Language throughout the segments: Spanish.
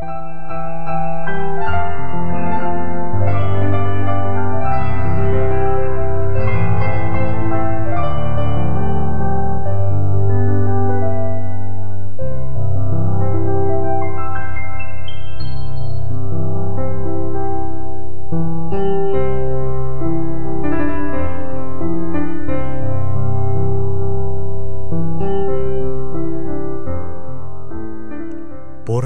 Música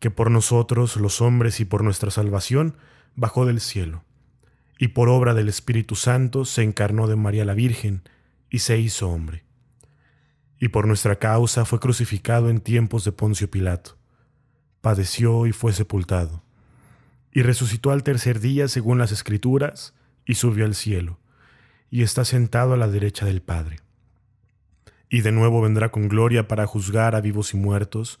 que por nosotros los hombres y por nuestra salvación bajó del cielo, y por obra del Espíritu Santo se encarnó de María la Virgen y se hizo hombre. Y por nuestra causa fue crucificado en tiempos de Poncio Pilato, padeció y fue sepultado, y resucitó al tercer día según las Escrituras, y subió al cielo, y está sentado a la derecha del Padre. Y de nuevo vendrá con gloria para juzgar a vivos y muertos,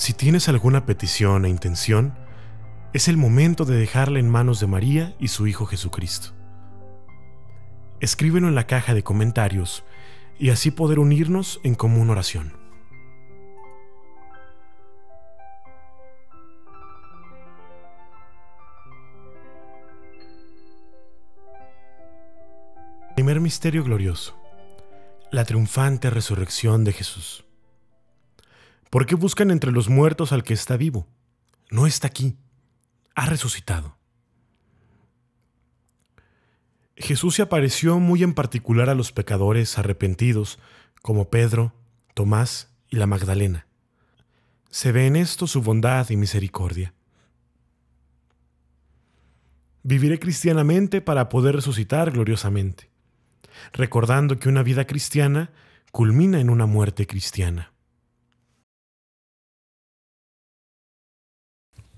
Si tienes alguna petición e intención, es el momento de dejarla en manos de María y su Hijo Jesucristo. Escríbelo en la caja de comentarios y así poder unirnos en común oración. Primer misterio glorioso. La triunfante resurrección de Jesús. ¿Por qué buscan entre los muertos al que está vivo? No está aquí. Ha resucitado. Jesús se apareció muy en particular a los pecadores arrepentidos, como Pedro, Tomás y la Magdalena. Se ve en esto su bondad y misericordia. Viviré cristianamente para poder resucitar gloriosamente, recordando que una vida cristiana culmina en una muerte cristiana.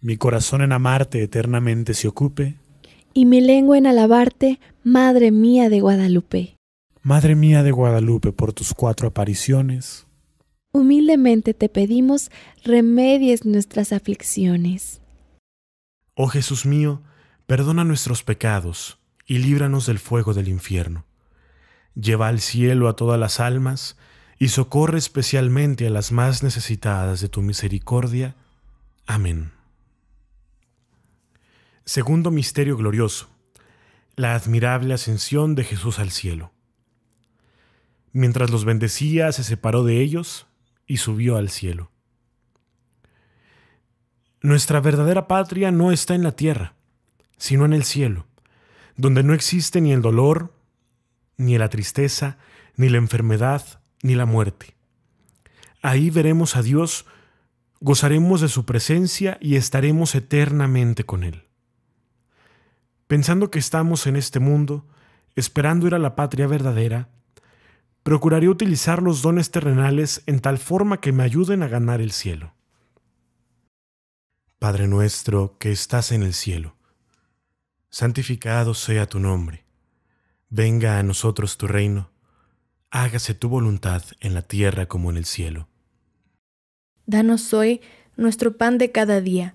mi corazón en amarte eternamente se ocupe, y mi lengua en alabarte, Madre mía de Guadalupe. Madre mía de Guadalupe, por tus cuatro apariciones, humildemente te pedimos remedies nuestras aflicciones. Oh Jesús mío, perdona nuestros pecados y líbranos del fuego del infierno. Lleva al cielo a todas las almas y socorre especialmente a las más necesitadas de tu misericordia. Amén. Segundo misterio glorioso. La admirable ascensión de Jesús al cielo. Mientras los bendecía, se separó de ellos y subió al cielo. Nuestra verdadera patria no está en la tierra, sino en el cielo, donde no existe ni el dolor, ni la tristeza, ni la enfermedad, ni la muerte. Ahí veremos a Dios, gozaremos de su presencia y estaremos eternamente con Él pensando que estamos en este mundo, esperando ir a la patria verdadera, procuraré utilizar los dones terrenales en tal forma que me ayuden a ganar el cielo. Padre nuestro que estás en el cielo, santificado sea tu nombre, venga a nosotros tu reino, hágase tu voluntad en la tierra como en el cielo. Danos hoy nuestro pan de cada día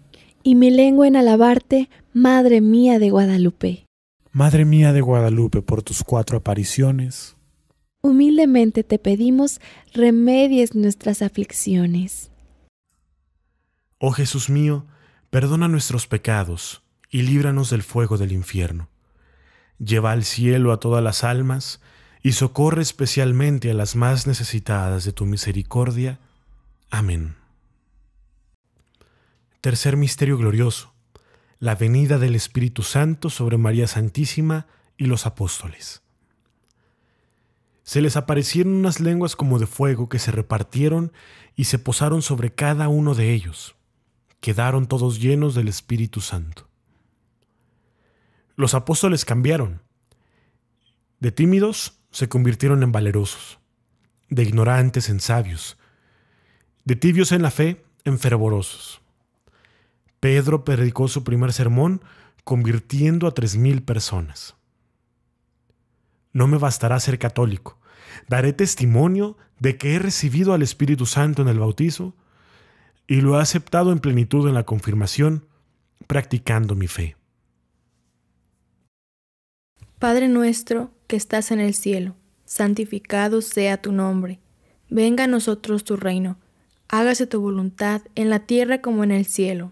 y mi lengua en alabarte, Madre mía de Guadalupe. Madre mía de Guadalupe, por tus cuatro apariciones. Humildemente te pedimos remedies nuestras aflicciones. Oh Jesús mío, perdona nuestros pecados y líbranos del fuego del infierno. Lleva al cielo a todas las almas y socorre especialmente a las más necesitadas de tu misericordia. Amén. Tercer misterio glorioso. La venida del Espíritu Santo sobre María Santísima y los apóstoles. Se les aparecieron unas lenguas como de fuego que se repartieron y se posaron sobre cada uno de ellos. Quedaron todos llenos del Espíritu Santo. Los apóstoles cambiaron. De tímidos se convirtieron en valerosos, de ignorantes en sabios, de tibios en la fe en fervorosos. Pedro predicó su primer sermón convirtiendo a tres mil personas. No me bastará ser católico. Daré testimonio de que he recibido al Espíritu Santo en el bautizo y lo he aceptado en plenitud en la confirmación, practicando mi fe. Padre nuestro que estás en el cielo, santificado sea tu nombre. Venga a nosotros tu reino. Hágase tu voluntad en la tierra como en el cielo.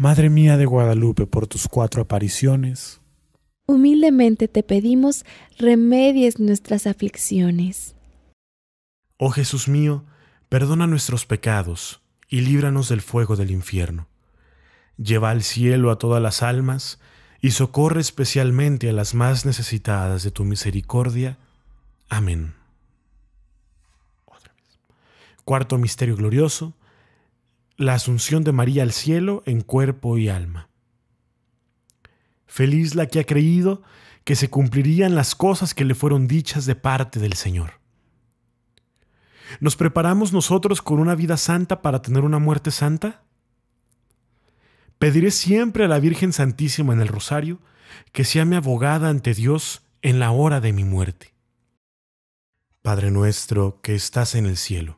Madre mía de Guadalupe, por tus cuatro apariciones, humildemente te pedimos remedies nuestras aflicciones. Oh Jesús mío, perdona nuestros pecados y líbranos del fuego del infierno. Lleva al cielo a todas las almas y socorre especialmente a las más necesitadas de tu misericordia. Amén. Cuarto misterio glorioso, la asunción de María al cielo en cuerpo y alma. Feliz la que ha creído que se cumplirían las cosas que le fueron dichas de parte del Señor. ¿Nos preparamos nosotros con una vida santa para tener una muerte santa? Pediré siempre a la Virgen Santísima en el Rosario que sea mi abogada ante Dios en la hora de mi muerte. Padre nuestro que estás en el cielo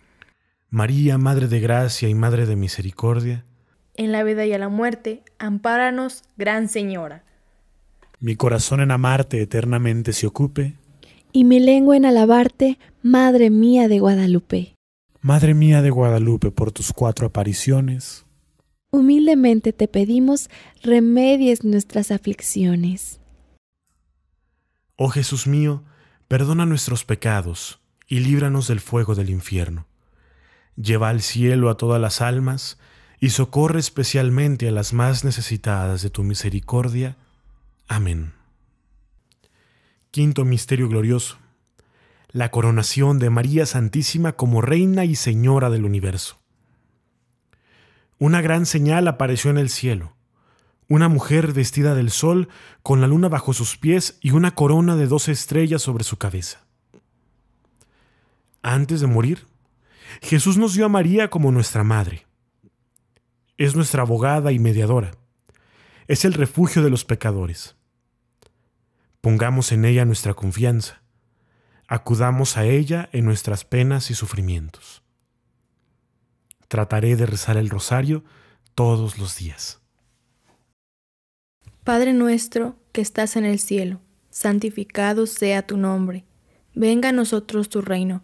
María, Madre de Gracia y Madre de Misericordia, en la vida y a la muerte, ampáranos, Gran Señora. Mi corazón en amarte eternamente se ocupe, y mi lengua en alabarte, Madre mía de Guadalupe. Madre mía de Guadalupe, por tus cuatro apariciones, humildemente te pedimos, remedies nuestras aflicciones. Oh Jesús mío, perdona nuestros pecados y líbranos del fuego del infierno lleva al cielo a todas las almas y socorre especialmente a las más necesitadas de tu misericordia. Amén. Quinto Misterio Glorioso. La coronación de María Santísima como Reina y Señora del Universo. Una gran señal apareció en el cielo. Una mujer vestida del sol, con la luna bajo sus pies y una corona de doce estrellas sobre su cabeza. Antes de morir, Jesús nos dio a María como nuestra madre. Es nuestra abogada y mediadora. Es el refugio de los pecadores. Pongamos en ella nuestra confianza. Acudamos a ella en nuestras penas y sufrimientos. Trataré de rezar el rosario todos los días. Padre nuestro que estás en el cielo, santificado sea tu nombre. Venga a nosotros tu reino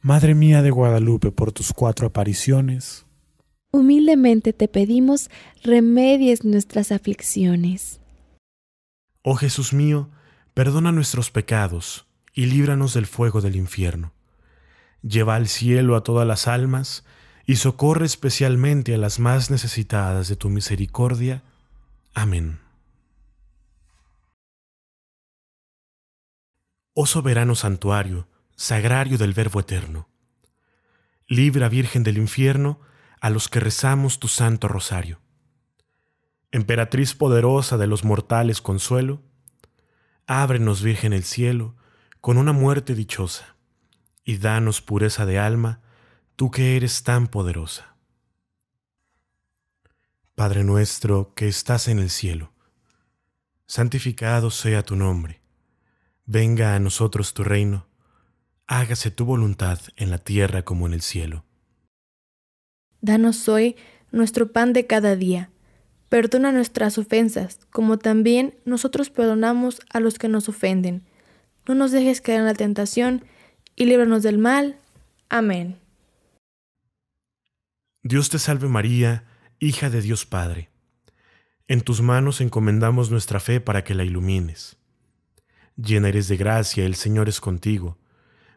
Madre mía de Guadalupe, por tus cuatro apariciones, humildemente te pedimos remedies nuestras aflicciones. Oh Jesús mío, perdona nuestros pecados y líbranos del fuego del infierno. Lleva al cielo a todas las almas y socorre especialmente a las más necesitadas de tu misericordia. Amén. Oh soberano santuario, sagrario del Verbo Eterno. Libra, Virgen del infierno, a los que rezamos tu santo rosario. Emperatriz poderosa de los mortales consuelo, ábrenos, Virgen el cielo, con una muerte dichosa, y danos pureza de alma, tú que eres tan poderosa. Padre nuestro que estás en el cielo, santificado sea tu nombre, venga a nosotros tu reino hágase tu voluntad en la tierra como en el cielo. Danos hoy nuestro pan de cada día. Perdona nuestras ofensas, como también nosotros perdonamos a los que nos ofenden. No nos dejes caer en la tentación y líbranos del mal. Amén. Dios te salve María, hija de Dios Padre. En tus manos encomendamos nuestra fe para que la ilumines. Llena eres de gracia, el Señor es contigo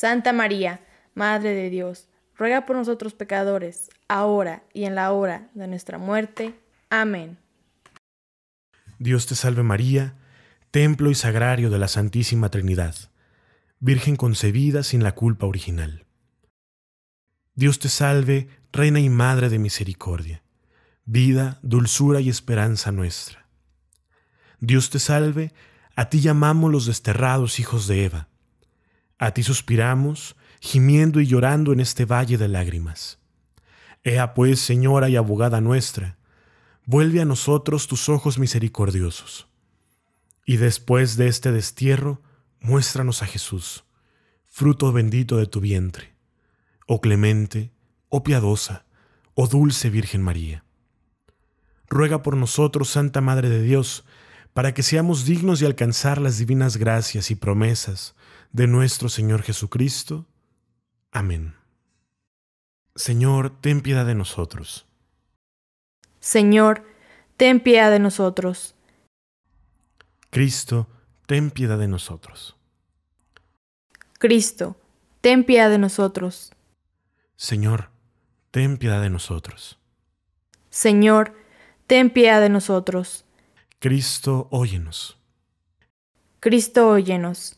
Santa María, Madre de Dios, ruega por nosotros pecadores, ahora y en la hora de nuestra muerte. Amén. Dios te salve María, templo y sagrario de la Santísima Trinidad, Virgen concebida sin la culpa original. Dios te salve, Reina y Madre de Misericordia, vida, dulzura y esperanza nuestra. Dios te salve, a ti llamamos los desterrados hijos de Eva a ti suspiramos, gimiendo y llorando en este valle de lágrimas. Ea pues, Señora y abogada nuestra, vuelve a nosotros tus ojos misericordiosos. Y después de este destierro, muéstranos a Jesús, fruto bendito de tu vientre. Oh clemente, oh piadosa, oh dulce Virgen María. Ruega por nosotros, Santa Madre de Dios, para que seamos dignos de alcanzar las divinas gracias y promesas de nuestro Señor Jesucristo. Amén. Señor, ten piedad de nosotros. Señor, ten piedad de nosotros. Cristo, ten piedad de nosotros. Cristo, ten piedad de nosotros. Señor, ten piedad de nosotros. Señor, ten piedad de nosotros. Cristo, óyenos. Cristo, óyenos.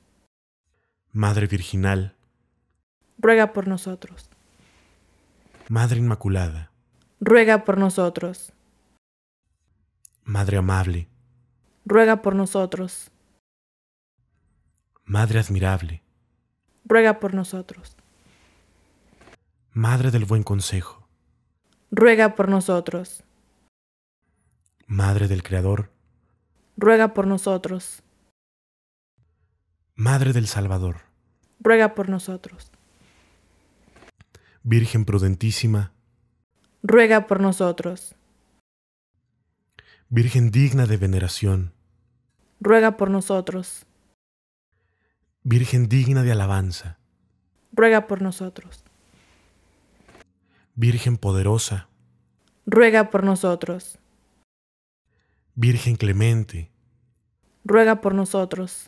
Madre Virginal, ruega por nosotros. Madre Inmaculada, ruega por nosotros. Madre Amable, ruega por nosotros. Madre Admirable, ruega por nosotros. Madre del Buen Consejo, ruega por nosotros. Madre del Creador, ruega por nosotros. Madre del Salvador, ruega por nosotros. Virgen prudentísima, ruega por nosotros. Virgen digna de veneración, ruega por nosotros. Virgen digna de alabanza, ruega por nosotros. Virgen poderosa, ruega por nosotros. Virgen clemente, ruega por nosotros.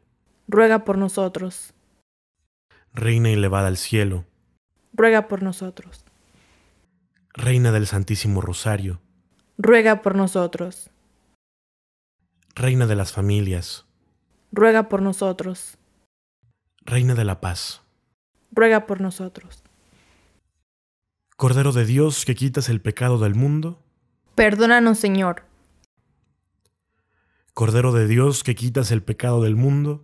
ruega por nosotros. Reina elevada al cielo, ruega por nosotros. Reina del Santísimo Rosario, ruega por nosotros. Reina de las familias, ruega por nosotros. Reina de la paz, ruega por nosotros. Cordero de Dios que quitas el pecado del mundo, perdónanos Señor. Cordero de Dios que quitas el pecado del mundo,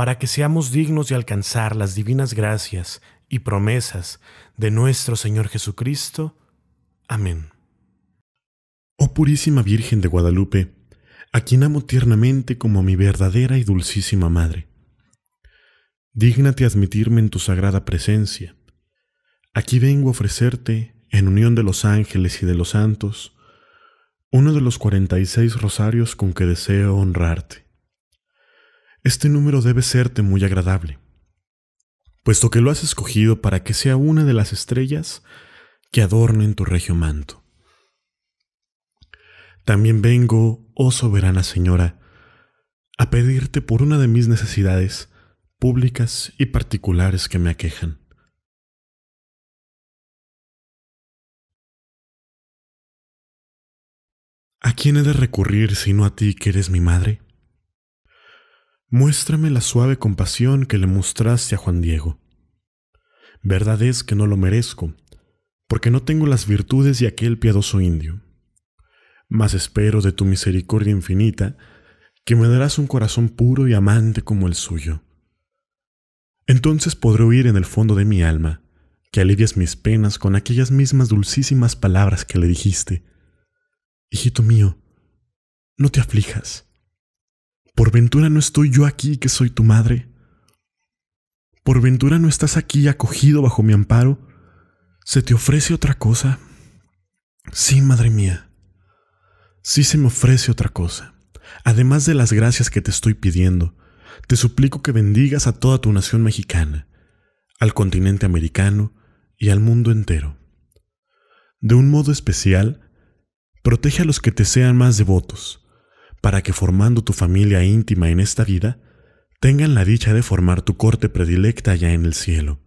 para que seamos dignos de alcanzar las divinas gracias y promesas de nuestro Señor Jesucristo. Amén. Oh Purísima Virgen de Guadalupe, a quien amo tiernamente como a mi verdadera y dulcísima Madre, dígnate admitirme en tu sagrada presencia. Aquí vengo a ofrecerte, en unión de los ángeles y de los santos, uno de los cuarenta y seis rosarios con que deseo honrarte. Este número debe serte muy agradable, puesto que lo has escogido para que sea una de las estrellas que adornen tu regio manto. También vengo, oh soberana señora, a pedirte por una de mis necesidades públicas y particulares que me aquejan. ¿A quién he de recurrir sino a ti que eres mi madre? Muéstrame la suave compasión que le mostraste a Juan Diego. Verdad es que no lo merezco, porque no tengo las virtudes de aquel piadoso indio. Mas espero de tu misericordia infinita que me darás un corazón puro y amante como el suyo. Entonces podré oír en el fondo de mi alma que alivias mis penas con aquellas mismas dulcísimas palabras que le dijiste. Hijito mío, no te aflijas ¿Por ventura no estoy yo aquí que soy tu madre? ¿Por ventura no estás aquí acogido bajo mi amparo? ¿Se te ofrece otra cosa? Sí, madre mía. Sí se me ofrece otra cosa. Además de las gracias que te estoy pidiendo, te suplico que bendigas a toda tu nación mexicana, al continente americano y al mundo entero. De un modo especial, protege a los que te sean más devotos, para que formando tu familia íntima en esta vida, tengan la dicha de formar tu corte predilecta allá en el cielo,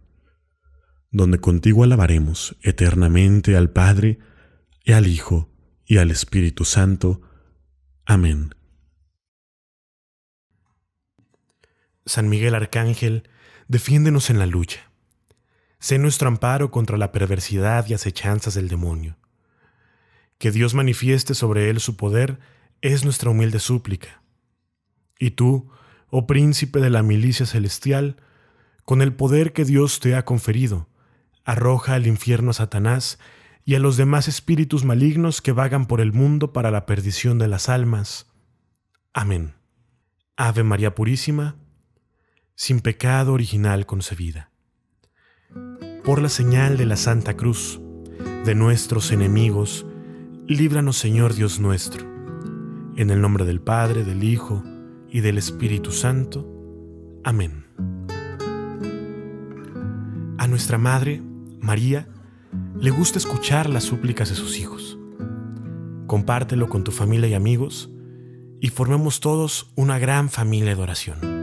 donde contigo alabaremos eternamente al Padre, y al Hijo, y al Espíritu Santo. Amén. San Miguel Arcángel, defiéndenos en la lucha. Sé nuestro amparo contra la perversidad y acechanzas del demonio. Que Dios manifieste sobre él su poder, es nuestra humilde súplica. Y tú, oh príncipe de la milicia celestial, con el poder que Dios te ha conferido, arroja al infierno a Satanás y a los demás espíritus malignos que vagan por el mundo para la perdición de las almas. Amén. Ave María Purísima, sin pecado original concebida. Por la señal de la Santa Cruz, de nuestros enemigos, líbranos Señor Dios nuestro. En el nombre del Padre, del Hijo y del Espíritu Santo. Amén. A nuestra Madre, María, le gusta escuchar las súplicas de sus hijos. Compártelo con tu familia y amigos y formemos todos una gran familia de oración.